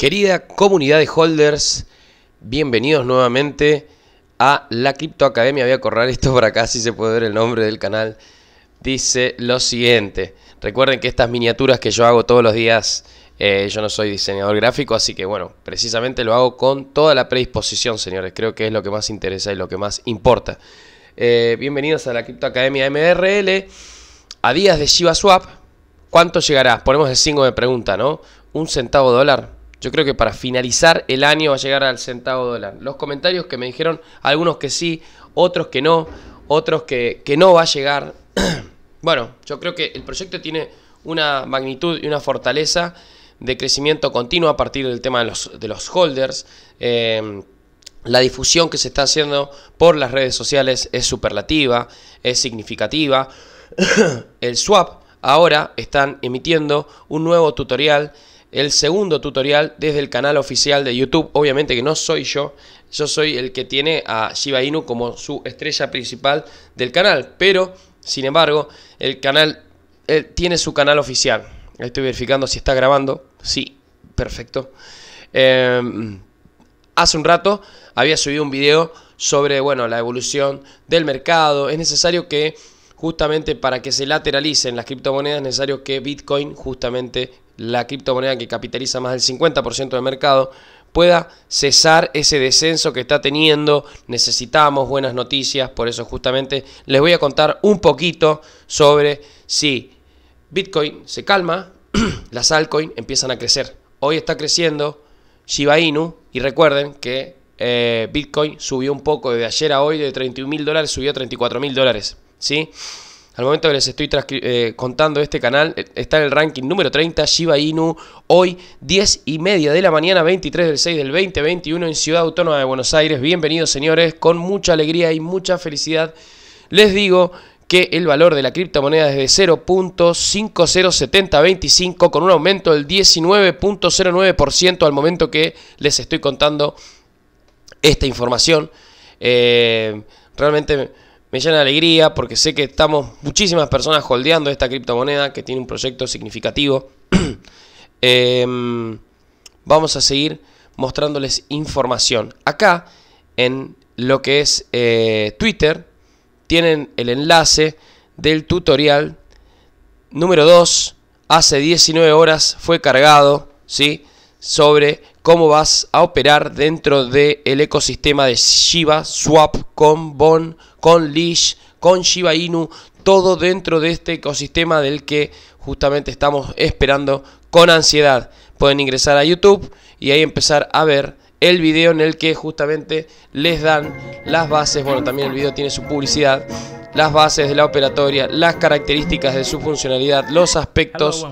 Querida comunidad de holders, bienvenidos nuevamente a la Crypto Academia. Voy a correr esto por acá si se puede ver el nombre del canal. Dice lo siguiente. Recuerden que estas miniaturas que yo hago todos los días, eh, yo no soy diseñador gráfico, así que bueno, precisamente lo hago con toda la predisposición, señores. Creo que es lo que más interesa y lo que más importa. Eh, bienvenidos a la Crypto Academia MRL. A días de Shiba Swap, ¿cuánto llegará? Ponemos el signo de pregunta, ¿no? ¿Un centavo dólar? Yo creo que para finalizar el año va a llegar al centavo dólar. Los comentarios que me dijeron, algunos que sí, otros que no, otros que, no va a llegar. bueno, yo creo que el proyecto tiene una magnitud y una fortaleza de crecimiento continuo a partir del tema de los, holders. Em, la difusión que se está haciendo por las redes sociales es superlativa, es significativa. el swap ahora están emitiendo un nuevo tutorial el segundo tutorial desde el canal oficial de YouTube. Obviamente que no soy yo, yo soy el que tiene a Shiba Inu como su estrella principal del canal, pero sin embargo, el canal tiene su canal oficial. Estoy verificando si está grabando. Sí, perfecto. Em, hace un rato había subido un video sobre bueno, la evolución del mercado. Es necesario que justamente para que se lateralicen las criptomonedas es necesario que Bitcoin justamente la criptomoneda que capitaliza más del 50% del mercado, pueda cesar ese descenso que está teniendo. Necesitamos buenas noticias, por eso justamente les voy a contar un poquito sobre si Bitcoin se calma, las altcoins empiezan a crecer. Hoy está creciendo Shiba Inu y recuerden que eh, Bitcoin subió un poco de ayer a hoy de 31 mil dólares, subió a 34 mil dólares. ¿sí? Al momento que les estoy eh, contando este canal, eh, está en el ranking número 30, Shiba Inu, hoy 10 y media de la mañana, 23 del 6 del 2021 en Ciudad Autónoma de Buenos Aires. Bienvenidos señores, con mucha alegría y mucha felicidad. Les digo que el valor de la criptomoneda es de 0.507025 con un aumento del 19.09% al momento que les estoy contando esta información. Eh, realmente me llena de alegría porque sé que estamos muchísimas personas holdeando esta criptomoneda que tiene un proyecto significativo. Em, vamos a seguir mostrándoles información. Acá en lo que es eh, Twitter tienen el enlace del tutorial número 2. Hace 19 horas fue cargado, ¿sí? Sobre cómo vas a operar dentro del el ecosistema de Shiba Swap con Bon, con Leash, con Shiba Inu, todo dentro de este ecosistema del que justamente estamos esperando con ansiedad. Pueden ingresar a YouTube y ahí empezar a ver el video en el que justamente les dan las bases, bueno, también el video tiene su publicidad, las bases de la operatoria, las características de su funcionalidad, los aspectos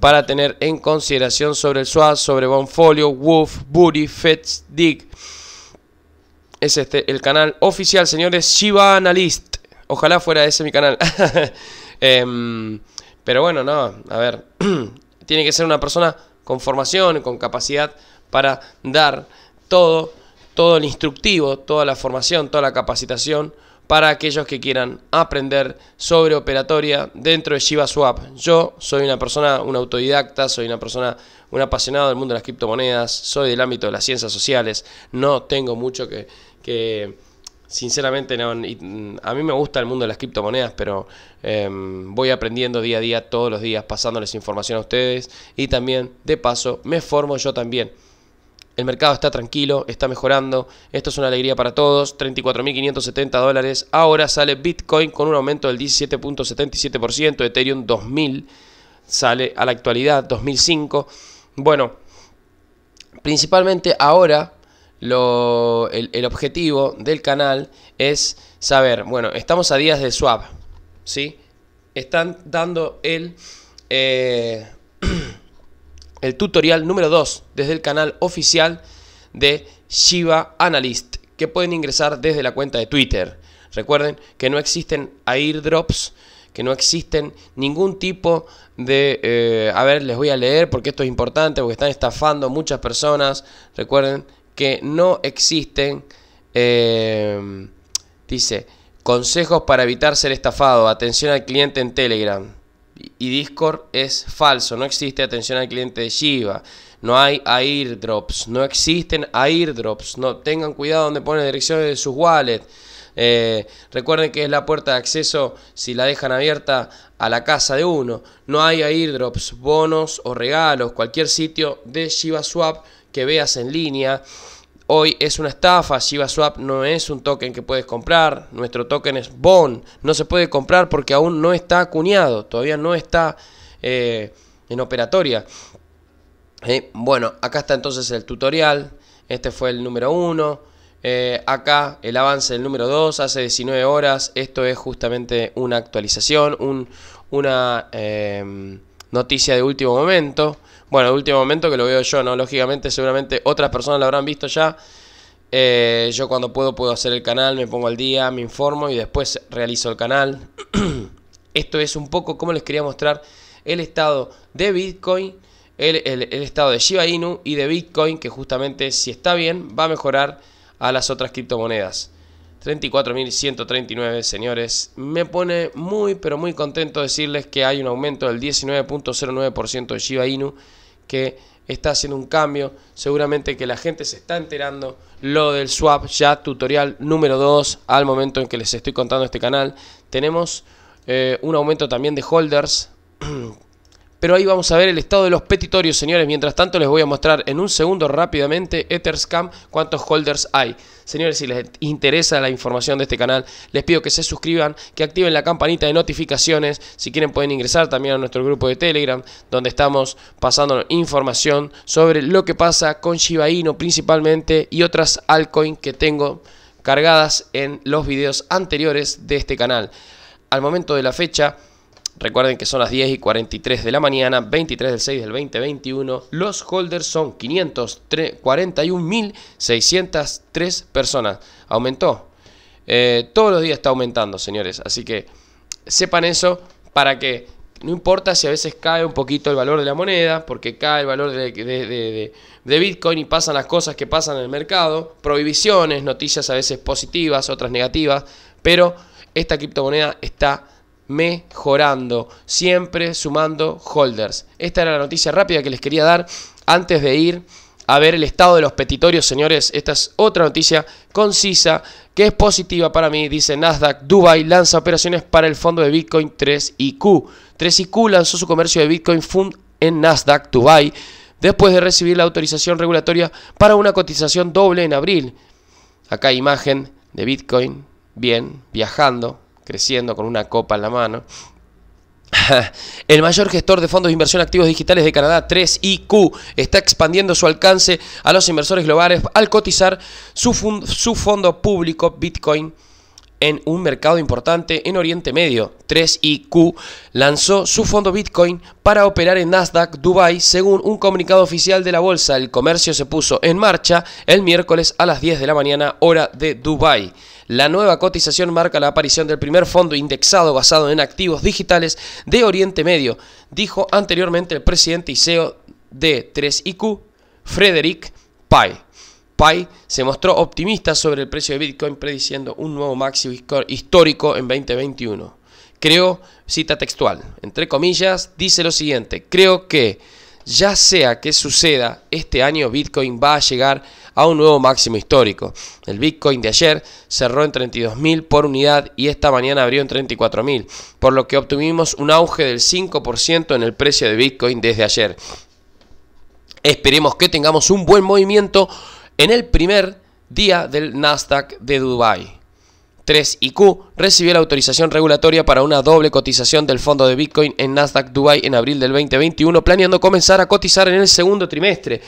para tener en consideración sobre el SWAT, sobre Bonfolio, wolf Booty, Fetch, Dig. Es este el canal oficial, señores, Shiva Analyst. Ojalá fuera ese mi canal. Em, pero bueno, no, a ver, tiene que ser una persona con formación, con capacidad para dar todo, todo el instructivo, toda la formación, toda la capacitación para aquellos que quieran aprender sobre operatoria dentro de Shiba Swap. Yo soy una persona, un autodidacta, soy una persona, un apasionado del mundo de las criptomonedas, soy del ámbito de las ciencias sociales, no tengo mucho que, sinceramente, mm, a mí me gusta el mundo de las criptomonedas, pero em, voy aprendiendo día a día, todos los días, pasándoles información a ustedes y también, de paso, me formo yo también. El mercado está tranquilo, está mejorando. Esto es una alegría para todos. 34.570 dólares. Ahora sale Bitcoin con un aumento del 17.77%. Ethereum 2000 sale a la actualidad, 2005. Bueno, principalmente ahora el, objetivo del canal es saber, bueno, estamos a días de swap, ¿sí? Están dando el... Eh, el tutorial número 2 desde el canal oficial de shiva Analyst, que pueden ingresar desde la cuenta de Twitter. Recuerden que no existen airdrops, que no existen ningún tipo de... Eh, a ver, les voy a leer porque esto es importante, porque están estafando muchas personas. Recuerden que no existen... Eh, dice, consejos para evitar ser estafado. Atención al cliente en Telegram y Discord es falso, no existe atención al cliente de Shiva, no hay airdrops, no existen airdrops, no tengan cuidado donde ponen direcciones de sus wallets. Eh, recuerden que es la puerta de acceso si la dejan abierta a la casa de uno. No hay airdrops, bonos o regalos, cualquier sitio de Shiba Swap que veas en línea Hoy es una estafa, ShibaSwap Swap no es un token que puedes comprar, nuestro token es BON, no se puede comprar porque aún no está acuñado, todavía no está eh, en operatoria. Eh, bueno, acá está entonces el tutorial, este fue el número 1, eh, acá el avance del número 2, hace 19 horas, esto es justamente una actualización, un, una... Em, noticia de último momento. Bueno, de último momento que lo veo yo, ¿no? Lógicamente, seguramente otras personas lo habrán visto ya. Eh, yo cuando puedo puedo hacer el canal, me pongo al día, me informo y después realizo el canal. Esto es un poco como les quería mostrar el estado de Bitcoin, el, estado de Shiba Inu y de Bitcoin, que justamente si está bien va a mejorar a las otras criptomonedas. 34.139, señores. Me pone muy, pero muy contento decirles que hay un aumento del 19.09% de Shiba Inu, que está haciendo un cambio. Seguramente que la gente se está enterando lo del swap. Ya tutorial número 2 al momento en que les estoy contando este canal. Tenemos eh, un aumento también de holders. Pero ahí vamos a ver el estado de los petitorios, señores. Mientras tanto, les voy a mostrar en un segundo rápidamente Etherscam cuántos holders hay. Señores, si les interesa la información de este canal, les pido que se suscriban, que activen la campanita de notificaciones. Si quieren pueden ingresar también a nuestro grupo de Telegram, donde estamos pasando información sobre lo que pasa con Shiba Inu principalmente y otras altcoins que tengo cargadas en los videos anteriores de este canal. Al momento de la fecha, Recuerden que son las 10 y 43 de la mañana, 23 del 6 del 2021. Los holders son 541.603 personas. Aumentó. Eh, todos los días está aumentando, señores. Así que sepan eso para que no importa si a veces cae un poquito el valor de la moneda, porque cae el valor de, de, Bitcoin y pasan las cosas que pasan en el mercado. Prohibiciones, noticias a veces positivas, otras negativas. Pero esta criptomoneda está mejorando, siempre sumando holders. Esta era la noticia rápida que les quería dar antes de ir a ver el estado de los petitorios, señores. Esta es otra noticia concisa que es positiva para mí. Dice Nasdaq, Dubai lanza operaciones para el fondo de Bitcoin 3IQ. 3IQ lanzó su comercio de Bitcoin Fund en Nasdaq, Dubai, después de recibir la autorización regulatoria para una cotización doble en abril. Acá imagen de Bitcoin, bien, viajando, creciendo con una copa en la mano. El mayor gestor de fondos de inversión activos digitales de Canadá, 3IQ, está expandiendo su alcance a los inversores globales al cotizar su, su fondo público Bitcoin en un mercado importante en Oriente Medio. 3IQ lanzó su fondo Bitcoin para operar en Nasdaq Dubai según un comunicado oficial de la bolsa. El comercio se puso en marcha el miércoles a las 10 de la mañana hora de Dubai. La nueva cotización marca la aparición del primer fondo indexado basado en activos digitales de Oriente Medio, dijo anteriormente el presidente y CEO de 3IQ, Frederick Pai. Pai se mostró optimista sobre el precio de Bitcoin, prediciendo un nuevo máximo histórico en 2021. Creo, cita textual, entre comillas, dice lo siguiente, creo que ya sea que suceda, este año Bitcoin va a llegar a un nuevo máximo histórico. El Bitcoin de ayer cerró en 32.000 por unidad y esta mañana abrió en 34.000, por lo que obtuvimos un auge del 5% en el precio de Bitcoin desde ayer. Esperemos que tengamos un buen movimiento en el primer día del Nasdaq de Dubái. 3IQ recibió la autorización regulatoria para una doble cotización del fondo de Bitcoin en Nasdaq Dubai en abril del 2021, planeando comenzar a cotizar en el segundo trimestre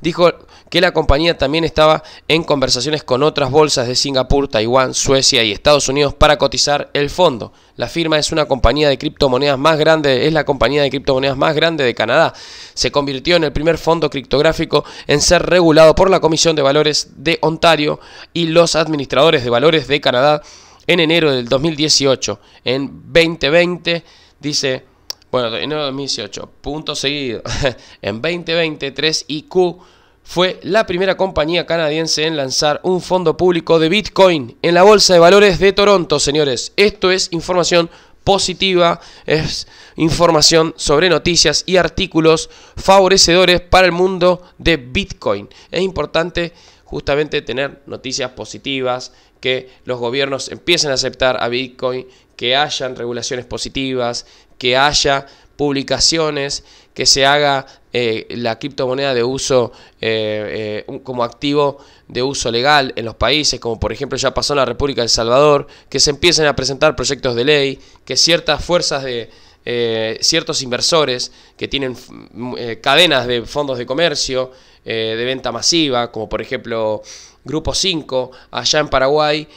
dijo que la compañía también estaba en conversaciones con otras bolsas de Singapur, Taiwán, Suecia y Estados Unidos para cotizar el fondo. La firma es una compañía de criptomonedas más grande, es la compañía de criptomonedas más grande de Canadá. Se convirtió en el primer fondo criptográfico en ser regulado por la Comisión de Valores de Ontario y los administradores de valores de Canadá en enero del 2018. En 2020 dice bueno, en 2018. Punto seguido. en 2020, 3IQ fue la primera compañía canadiense en lanzar un fondo público de Bitcoin en la Bolsa de Valores de Toronto, señores. Esto es información positiva, es información sobre noticias y artículos favorecedores para el mundo de Bitcoin. Es importante justamente tener noticias positivas, que los gobiernos empiecen a aceptar a Bitcoin, que hayan regulaciones positivas, que haya publicaciones, que se haga eh, la criptomoneda de uso eh, eh, como activo de uso legal en los países, como por ejemplo ya pasó en la República de El Salvador, que se empiecen a presentar proyectos de ley, que ciertas fuerzas de ciertos inversores que tienen mm, cadenas de fondos de comercio, de venta masiva, como por ejemplo Grupo 5, allá en Paraguay,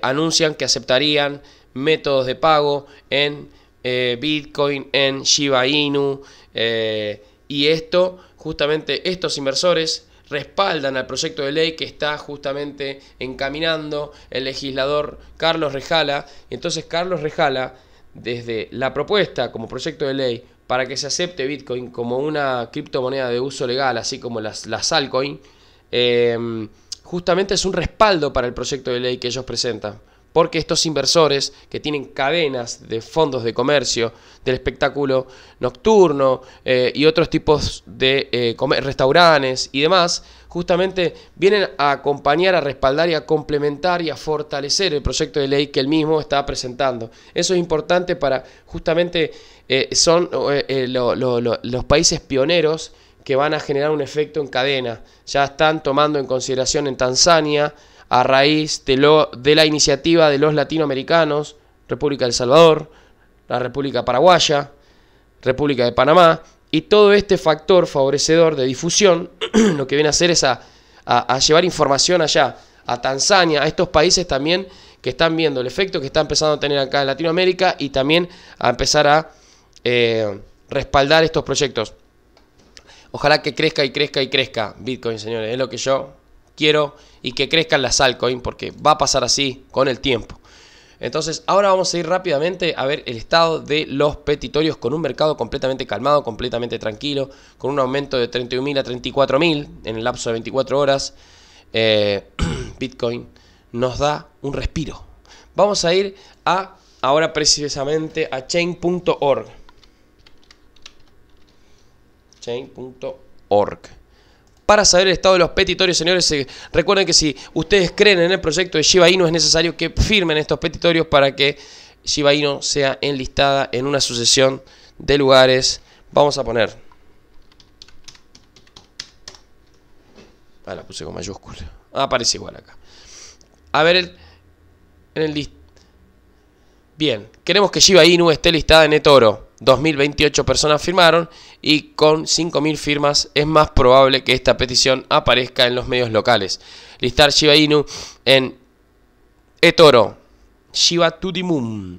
anuncian que aceptarían métodos de pago en eh, Bitcoin, en Shiba Inu. Eh, y esto, justamente estos inversores respaldan al proyecto de ley que está justamente encaminando el legislador Carlos Rejala. Entonces Carlos Rejala, desde la propuesta como proyecto de ley para que se acepte Bitcoin como una criptomoneda de uso legal, así como las, las eh, justamente es un respaldo para el proyecto de ley que ellos presentan porque estos inversores que tienen cadenas de fondos de comercio, del espectáculo nocturno eh, y otros tipos de eh, restaurantes y demás, justamente vienen a acompañar, a respaldar y a complementar y a fortalecer el proyecto de ley que él mismo está presentando. Eso es importante para justamente eh, son los países pioneros que van a generar un efecto en cadena. Ya están tomando en consideración en Tanzania, a raíz de, la iniciativa de los latinoamericanos, República del Salvador, la República Paraguaya, República de Panamá, y todo este factor favorecedor de difusión lo que viene a hacer es a, llevar información allá, a Tanzania, a estos países también que están viendo el efecto que está empezando a tener acá en Latinoamérica y también a empezar a eh, respaldar estos proyectos. Ojalá que crezca y crezca y crezca Bitcoin, señores. Es lo que yo quiero y que crezcan las altcoins porque va a pasar así con el tiempo. Entonces, ahora vamos a ir rápidamente a ver el estado de los petitorios con un mercado completamente calmado, completamente tranquilo, con un aumento de 31.000 a 34.000 en el lapso de 24 horas. Eh, Bitcoin nos da un respiro. Vamos a ir a ahora precisamente a chain.org. Chain.org para saber el estado de los petitorios, señores. Eh, recuerden que si ustedes creen en el proyecto de Shiba Inu, es necesario que firmen estos petitorios para que Shiba Inu sea enlistada en una sucesión de lugares. Vamos a poner. Ah, la puse con mayúscula. Ah, aparece igual acá. A ver en el list. Bien, queremos que Shiba Inu esté listada en Etoro. 2.028 personas firmaron y con 5.000 firmas es más probable que esta petición aparezca en los medios locales. Listar Shiba Inu en eToro, Shiba Tudimum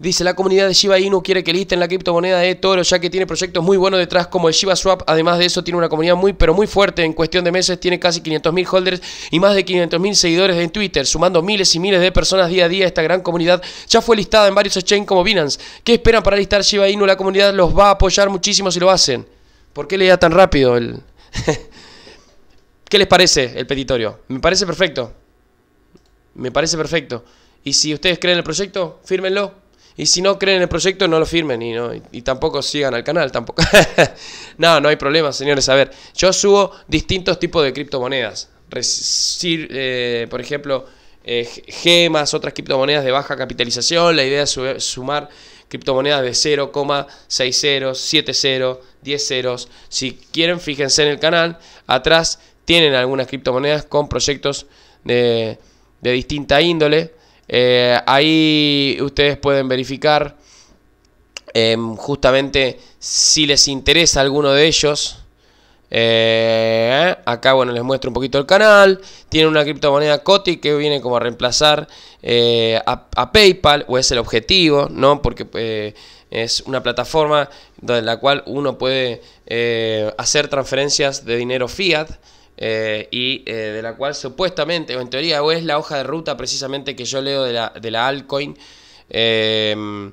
Dice, la comunidad de Shiba Inu quiere que listen la criptomoneda de Toro, ya que tiene proyectos muy buenos detrás como el Shiba Swap. Además de eso, tiene una comunidad muy, pero muy fuerte. En cuestión de meses tiene casi 500.000 holders y más de 500.000 seguidores en Twitter, sumando miles y miles de personas día a día. Esta gran comunidad ya fue listada en varios exchanges como Binance. ¿Qué esperan para listar Shiba Inu? La comunidad los va a apoyar muchísimo si lo hacen. ¿Por qué le da tan rápido el... ¿Qué les parece el petitorio? Me parece perfecto. Me parece perfecto. Y si ustedes creen el proyecto, fírmenlo, y si no creen en el proyecto, no lo firmen y, no, y, tampoco sigan al canal. tampoco No, no hay problema, señores. A ver, yo subo distintos tipos de criptomonedas. Eh, por ejemplo, eh, gemas, otras criptomonedas de baja capitalización. La idea es sumar criptomonedas de 0,60, 70, 10 ceros. Si quieren, fíjense en el canal. Atrás tienen algunas criptomonedas con proyectos de distinta índole. Eh, ahí ustedes pueden verificar em, justamente si les interesa alguno de ellos. Eh, acá, bueno, les muestro un poquito el canal. Tiene una criptomoneda COTI que viene como a reemplazar eh, a, PayPal, o es el objetivo, ¿no? Porque es una plataforma en la cual uno puede hacer transferencias de dinero fiat. Eh, y eh, de la cual supuestamente, o en teoría, o es la hoja de ruta precisamente que yo leo de la, de altcoin, em,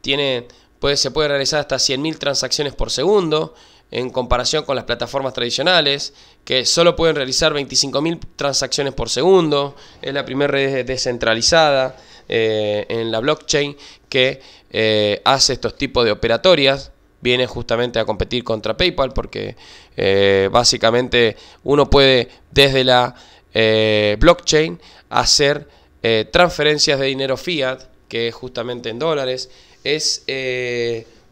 tiene, puede, se puede realizar hasta 100.000 transacciones por segundo en comparación con las plataformas tradicionales, que solo pueden realizar 25.000 transacciones por segundo, es la primera red descentralizada eh, en la blockchain que hace estos tipos de operatorias viene justamente a competir contra PayPal porque eh, básicamente uno puede desde la eh, blockchain hacer eh, transferencias de dinero fiat, que es justamente en dólares. Es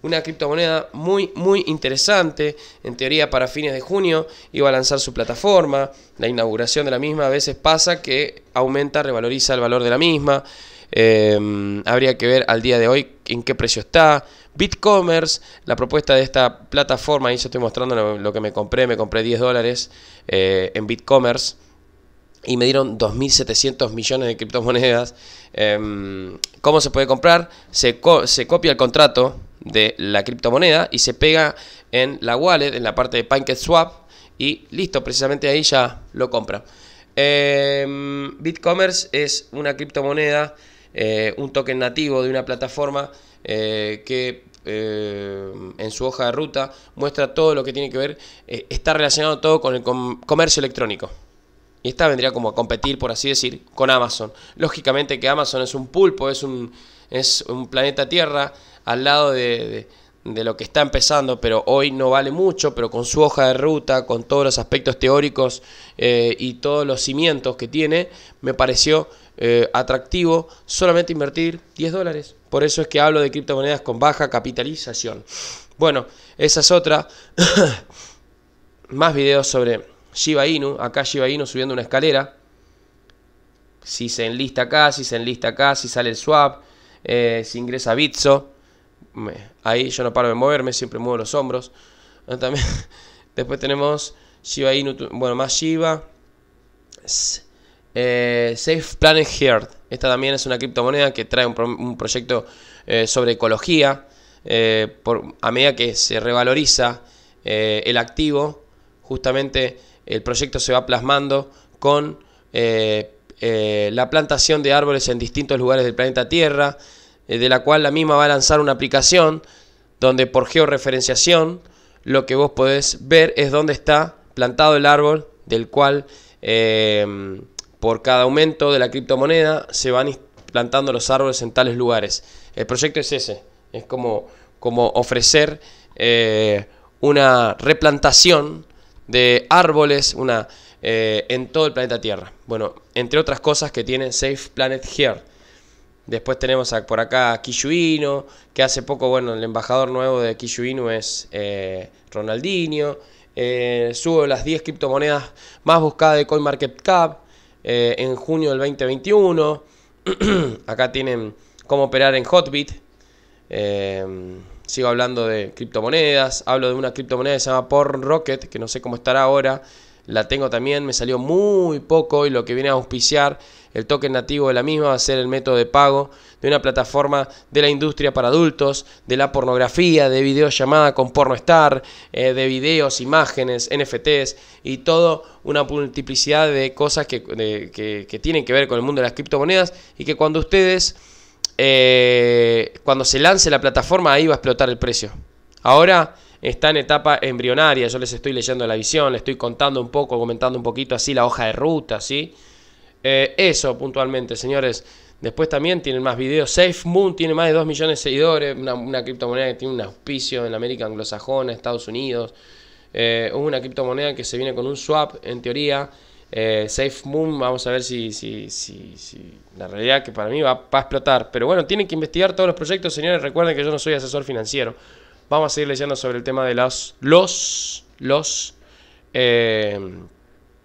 una criptomoneda muy, muy interesante. En teoría, para fines de junio iba a lanzar su plataforma. La inauguración de la misma a veces pasa que aumenta, revaloriza el valor de la misma. habría que ver al día de hoy en qué precio está BitCommerce, la propuesta de esta plataforma, ahí se estoy mostrando lo, que me compré, me compré 10 dólares eh, en BitCommerce y me dieron 2.700 millones de criptomonedas. Em, ¿Cómo se puede comprar? Se, se copia el contrato de la criptomoneda y se pega en la wallet, en la parte de PancakeSwap y listo, precisamente ahí ya lo compra. Em, BitCommerce es una criptomoneda, eh, un token nativo de una plataforma eh, que eh, en su hoja de ruta, muestra todo lo que tiene que ver, eh, está relacionado todo con el comercio electrónico. Y esta vendría como a competir, por así decir, con Amazon. Lógicamente que Amazon es un pulpo, es un, es un planeta Tierra al lado de, lo que está empezando, pero hoy no vale mucho, pero con su hoja de ruta, con todos los aspectos teóricos eh, y todos los cimientos que tiene, me pareció atractivo solamente invertir 10 dólares. Por eso es que hablo de criptomonedas con baja capitalización. Bueno, esa es otra. Más videos sobre Shiba Inu. Acá Shiba Inu subiendo una escalera. Si se enlista acá, si se enlista acá, si sale el swap, eh, si ingresa Bitso. Ahí yo no paro de moverme, siempre muevo los hombros. También, después tenemos Shiba Inu, bueno, más Shiba. Eh, safe Planet Heart. Esta también es una criptomoneda que trae un, proyecto eh, sobre ecología. Eh, por, a medida que se revaloriza eh, el activo, justamente el proyecto se va plasmando con la plantación de árboles en distintos lugares del planeta Tierra, de la cual la misma va a lanzar una aplicación donde por georreferenciación lo que vos podés ver es dónde está plantado el árbol del cual... Por cada aumento de la criptomoneda se van plantando los árboles en tales lugares. El proyecto es ese, es como, como ofrecer eh, una replantación de árboles una, eh, en todo el planeta Tierra. Bueno, entre otras cosas que tiene Safe Planet Here. Después tenemos por acá a Kishuino, que hace poco, bueno, el embajador nuevo de Kishuino es eh, Ronaldinho. Eh, subo las 10 criptomonedas más buscadas de CoinMarketCap. Eh, en junio del 2021. Acá tienen cómo operar en Hotbit. Eh, sigo hablando de criptomonedas. Hablo de una criptomoneda que se llama Porn Rocket, que no sé cómo estará ahora. La tengo también, me salió muy poco y lo que viene a auspiciar el token nativo de la misma va a ser el método de pago de una plataforma de la industria para adultos, de la pornografía, de videollamada con porno eh, de videos, imágenes, NFTs y toda una multiplicidad de cosas que, tienen que ver con el mundo de las criptomonedas y que cuando ustedes... Eh, cuando se lance la plataforma, ahí va a explotar el precio. Ahora está en etapa embrionaria, yo les estoy leyendo la visión, les estoy contando un poco, comentando un poquito así la hoja de ruta, ¿sí? Eh, eso puntualmente, señores. Después también tienen más videos. Safe Moon tiene más de 2 millones de seguidores. Una, criptomoneda que tiene un auspicio en América Anglosajona, Estados Unidos. Eh, una criptomoneda que se viene con un swap, en teoría. SafeMoon, eh, Safe Moon, vamos a ver si, si, si, la realidad que para mí va, a explotar. Pero bueno, tienen que investigar todos los proyectos, señores. Recuerden que yo no soy asesor financiero. Vamos a seguir leyendo sobre el tema de los, los, los,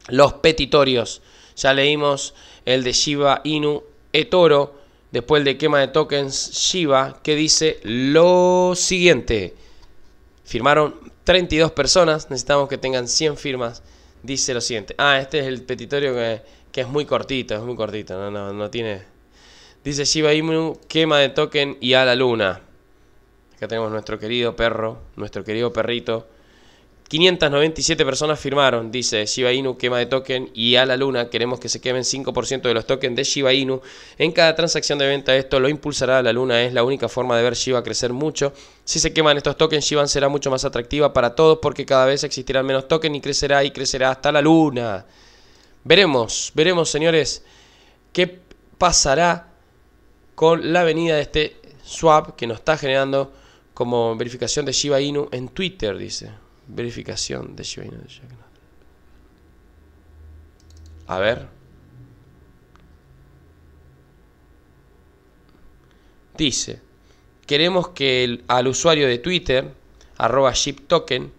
los petitorios ya leímos el de Shiba Inu Etoro, después el de quema de tokens Shiba, que dice lo siguiente. Firmaron 32 personas, necesitamos que tengan 100 firmas. Dice lo siguiente. Ah, este es el petitorio que, es muy cortito, es muy cortito, no, no, no tiene... Dice Shiba Inu, quema de token y a la luna. Acá tenemos nuestro querido perro, nuestro querido perrito 597 personas firmaron, dice Shiba Inu quema de token y a la luna queremos que se quemen 5% de los tokens de Shiba Inu. En cada transacción de venta esto lo impulsará a la luna, es la única forma de ver Shiba crecer mucho. Si se queman estos tokens, Shiba será mucho más atractiva para todos porque cada vez existirán menos tokens y crecerá y crecerá hasta la luna. Veremos, veremos señores, qué pasará con la venida de este swap que nos está generando como verificación de Shiba Inu en Twitter, dice. Verificación de Shiba Inu A ver. Dice, queremos que al usuario de Twitter, arroba ShipToken,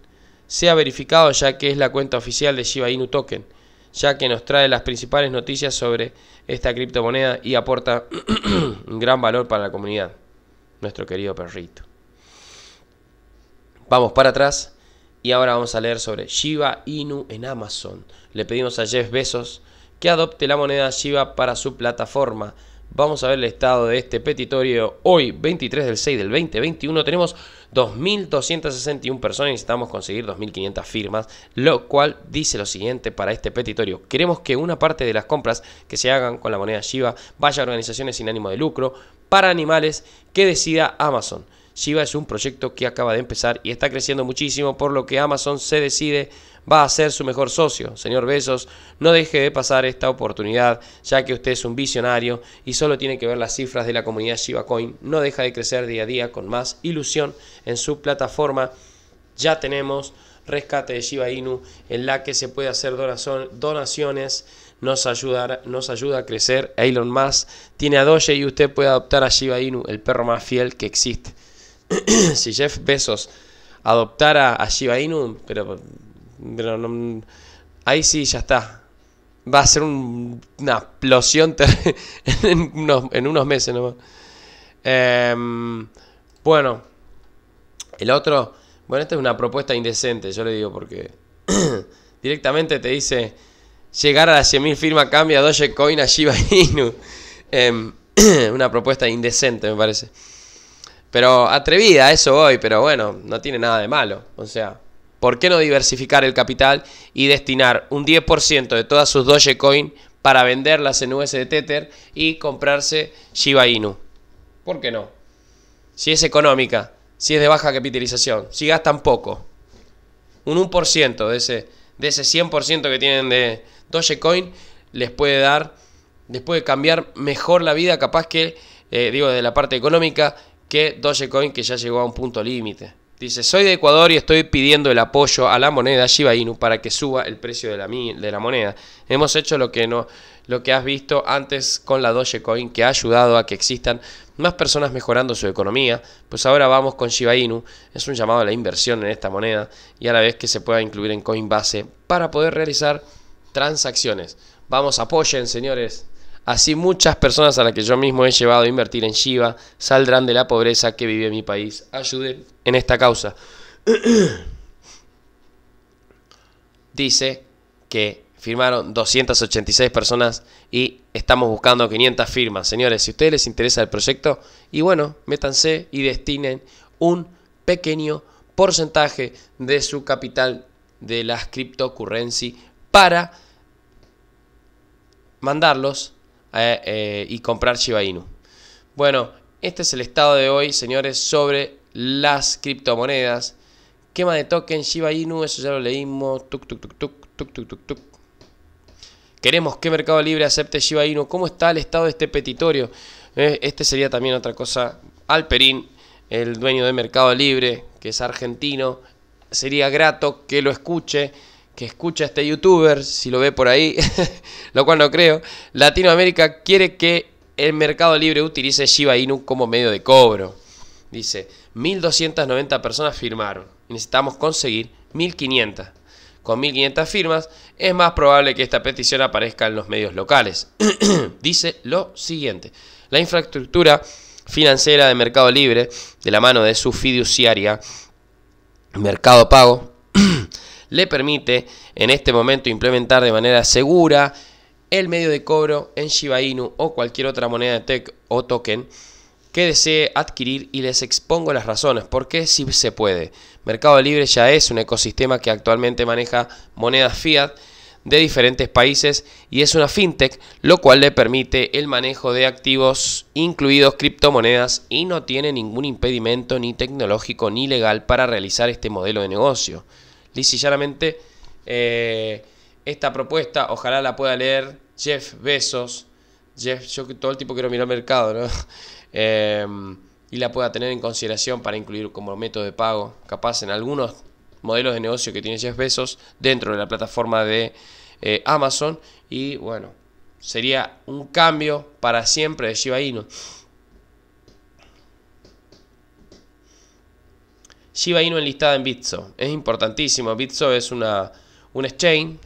sea verificado ya que es la cuenta oficial de Shiba Inu Token, ya que nos trae las principales noticias sobre esta criptomoneda y aporta un gran valor para la comunidad. Nuestro querido perrito. Vamos para atrás y ahora vamos a leer sobre Shiba Inu en Amazon. Le pedimos a Jeff Bezos que adopte la moneda Shiba para su plataforma. Vamos a ver el estado de este petitorio. Hoy, 23 del 6 del 2021, tenemos 2.261 personas y necesitamos conseguir 2.500 firmas, lo cual dice lo siguiente para este petitorio. Queremos que una parte de las compras que se hagan con la moneda Shiba vaya a organizaciones sin ánimo de lucro para animales que decida Amazon. Shiba es un proyecto que acaba de empezar y está creciendo muchísimo, por lo que Amazon se decide va a ser su mejor socio. Señor Besos, no deje de pasar esta oportunidad, ya que usted es un visionario y solo tiene que ver las cifras de la comunidad Shiba Coin. No deja de crecer día a día con más ilusión en su plataforma. Ya tenemos rescate de Shiba Inu en la que se puede hacer donaciones. Nos, nos ayuda a crecer. Elon Musk tiene a Doge y usted puede adoptar a Shiba Inu, el perro más fiel que existe. si Jeff Bezos adoptara a Shiba Inu, pero, ahí sí ya está. Va a ser una explosión en unos, meses nomás. Em, bueno, el otro, bueno, esta es una propuesta indecente, yo le digo, porque directamente te dice llegar a las 100.000 firmas cambia Dogecoin a Shiba Inu. Em, una propuesta indecente, me parece. Pero atrevida, eso hoy, pero bueno, no tiene nada de malo. O sea, ¿por qué no diversificar el capital y destinar un 10% de todas sus Dogecoin para venderlas en de Tether y comprarse Shiba Inu? ¿Por qué no? Si es económica, si es de baja capitalización, si gastan poco, un 1% de ese, de ese 100% que tienen de Dogecoin les puede dar, les puede cambiar mejor la vida, capaz que, eh, digo, de la parte económica que Dogecoin que ya llegó a un punto límite. Dice, soy de Ecuador y estoy pidiendo el apoyo a la moneda Shiba Inu para que suba el precio de la, de la moneda. Hemos hecho lo que, no, lo que has visto antes con la Dogecoin que ha ayudado a que existan más personas mejorando su economía. Pues ahora vamos con Shiba Inu. Es un llamado a la inversión en esta moneda y a la vez que se pueda incluir en Coinbase para poder realizar transacciones. Vamos, apoyen señores. Así muchas personas a las que yo mismo he llevado a invertir en Shiva saldrán de la pobreza que vive mi país. Ayuden en esta causa. Dice que firmaron 286 personas y estamos buscando 500 firmas. Señores, si a ustedes les interesa el proyecto, y bueno, métanse y destinen un pequeño porcentaje de su capital de las criptocurrencias. para mandarlos eh, eh, y comprar Shiba Inu. Bueno, este es el estado de hoy, señores, sobre las criptomonedas. Quema de token, Shiba Inu, eso ya lo leímos. Queremos que Mercado Libre acepte Shiba Inu. ¿Cómo está el estado de este petitorio? Eh, este sería también otra cosa. Alperín, el dueño de Mercado Libre, que es argentino, sería grato que lo escuche que escucha este youtuber, si lo ve por ahí, lo cual no creo, Latinoamérica quiere que el mercado libre utilice Shiba Inu como medio de cobro. Dice, 1.290 personas firmaron necesitamos conseguir 1.500. Con 1.500 firmas es más probable que esta petición aparezca en los medios locales. Dice lo siguiente, la infraestructura financiera de Mercado Libre, de la mano de su fiduciaria Mercado Pago, le permite en este momento implementar de manera segura el medio de cobro en Shiba Inu o cualquier otra moneda de tech o token que desee adquirir y les expongo las razones por qué si se puede. Mercado Libre ya es un ecosistema que actualmente maneja monedas fiat de diferentes países y es una fintech, lo cual le permite el manejo de activos, incluidos criptomonedas, y no tiene ningún impedimento ni tecnológico ni legal para realizar este modelo de negocio lisa eh, esta propuesta ojalá la pueda leer Jeff Besos Jeff, yo todo el tipo quiero mirar mercado, ¿no? Eh, y la pueda tener en consideración para incluir como método de pago, capaz en algunos modelos de negocio que tiene Jeff Besos dentro de la plataforma de eh, Amazon. Y bueno, sería un cambio para siempre de Shiba Inu. Shiba Inu enlistada en Bitso. Es importantísimo. Bitso es una, un exchange.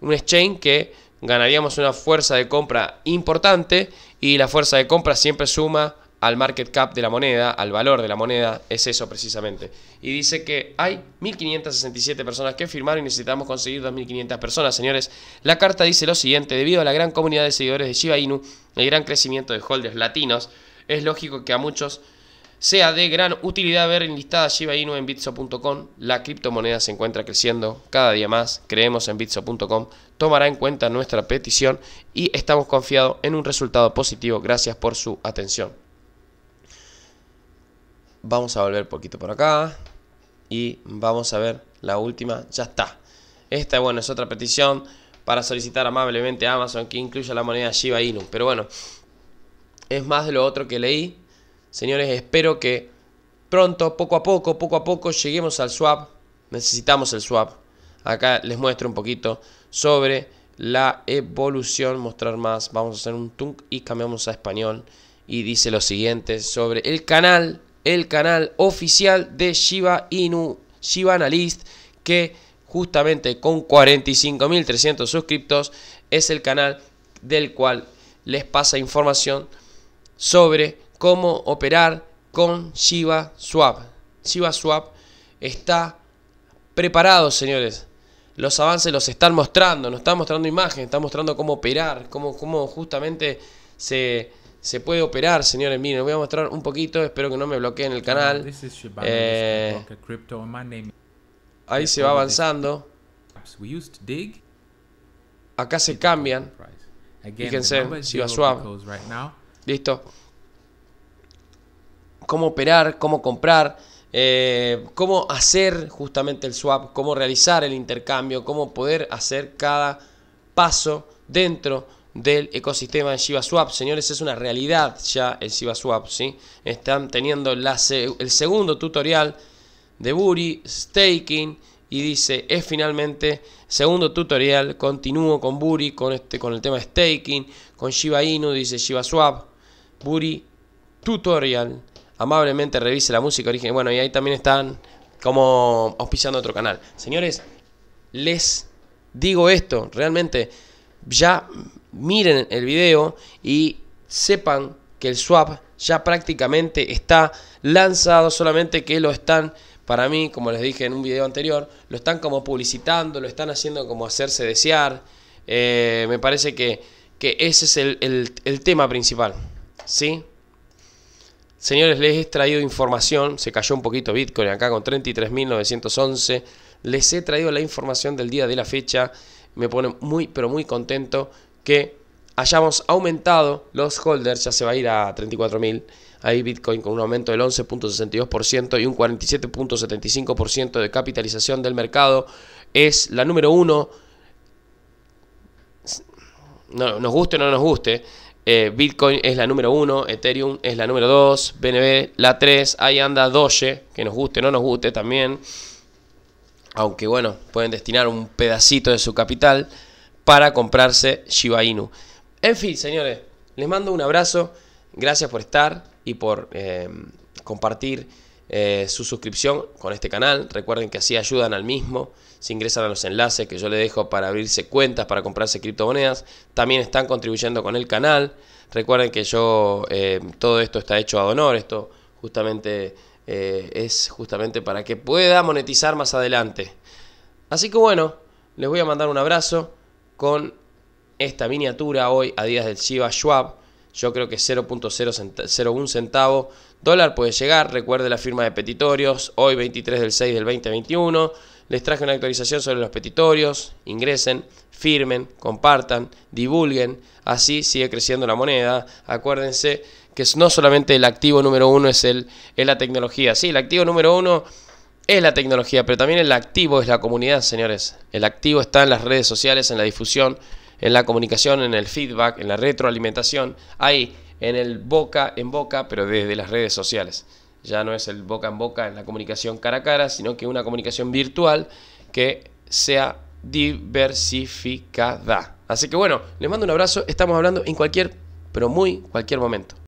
Un exchange que ganaríamos una fuerza de compra importante y la fuerza de compra siempre suma al market cap de la moneda, al valor de la moneda, es eso precisamente. Y dice que hay 1.567 personas que firmaron y necesitamos conseguir 2.500 personas, señores. La carta dice lo siguiente, debido a la gran comunidad de seguidores de Shiba Inu, el gran crecimiento de holders latinos, es lógico que a muchos sea de gran utilidad ver enlistada Shiba Inu en bitso.com. La criptomoneda se encuentra creciendo cada día más. Creemos en bitso.com. Tomará en cuenta nuestra petición y estamos confiados en un resultado positivo. Gracias por su atención. Vamos a volver poquito por acá y vamos a ver la última. Ya está. Esta, bueno, es otra petición para solicitar amablemente a Amazon que incluya la moneda Shiba Inu. Pero bueno, es más de lo otro que leí Señores, espero que pronto, poco a poco, poco a poco, lleguemos al swap. Necesitamos el swap. Acá les muestro un poquito sobre la evolución, mostrar más. Vamos a hacer un tunk y cambiamos a español. Y dice lo siguiente sobre el canal, el canal oficial de Shiba Inu, Shiba Analyst, que justamente con 45.300 suscriptos es el canal del cual les pasa información sobre cómo operar con Shiba Swap. Shiba Swap está preparado, señores. Los avances los están mostrando, nos están mostrando imágenes, están mostrando cómo operar, cómo, cómo justamente se, puede operar, señores. Miren, voy a mostrar un poquito, espero que no me bloqueen el canal. Eh, ahí se va avanzando. Acá se cambian. Fíjense, Shiba Listo cómo operar, cómo comprar, eh, cómo hacer justamente el swap, cómo realizar el intercambio, cómo poder hacer cada paso dentro del ecosistema de Shiba Swap. Señores, es una realidad ya el ShibaSwap, ¿sí? Están teniendo el segundo tutorial de Buri, Staking, y dice, es finalmente segundo tutorial, continúo con Buri, con, este, con el tema Staking, con Shiba Inu, dice Swap Buri, tutorial, amablemente revise la música origen. Bueno, y ahí también están como auspiciando otro canal. Señores, les digo esto, realmente ya miren el video y sepan que el swap ya prácticamente está lanzado, solamente que lo están, para mí, como les dije en un video anterior, lo están como publicitando, lo están haciendo como hacerse desear. Eh, me parece que, ese es el tema principal. ¿Sí? Señores, les he traído información, se cayó un poquito Bitcoin acá con 33.911, les he traído la información del día de la fecha, me pone muy, pero muy contento que hayamos aumentado los holders, ya se va a ir a 34.000, ahí Bitcoin con un aumento del 11.62% y un 47.75% de capitalización del mercado, es la número uno, nos guste o no nos guste, eh, Bitcoin es la número 1, Ethereum es la número 2, BNB la 3, ahí anda Doge, que nos guste o no nos guste también, aunque bueno, pueden destinar un pedacito de su capital para comprarse Shiba Inu. En fin, señores, les mando un abrazo, gracias por estar y por em, compartir eh, su suscripción con este canal, recuerden que así ayudan al mismo si ingresan a los enlaces que yo le dejo para abrirse cuentas, para comprarse criptomonedas, también están contribuyendo con el canal. Recuerden que yo, eh, todo esto está hecho a honor, esto justamente eh, es justamente para que pueda monetizar más adelante. Así que bueno, les voy a mandar un abrazo con esta miniatura hoy a días del shiva Schwab. Yo creo que 0.01 centavo dólar puede llegar. Recuerde la firma de petitorios, hoy 23 del 6 del 2021. Les traje una actualización sobre los petitorios, ingresen, firmen, compartan, divulguen, así sigue creciendo la moneda. Acuérdense que no solamente el activo número uno es, el, es la tecnología, sí, el activo número uno es la tecnología, pero también el activo es la comunidad, señores. El activo está en las redes sociales, en la difusión, en la comunicación, en el feedback, en la retroalimentación, ahí, en el boca en boca, pero desde las redes sociales ya no es el boca en boca en la comunicación cara a cara, sino que una comunicación virtual que sea diversificada. Así que bueno, les mando un abrazo, estamos hablando en cualquier, pero muy cualquier momento.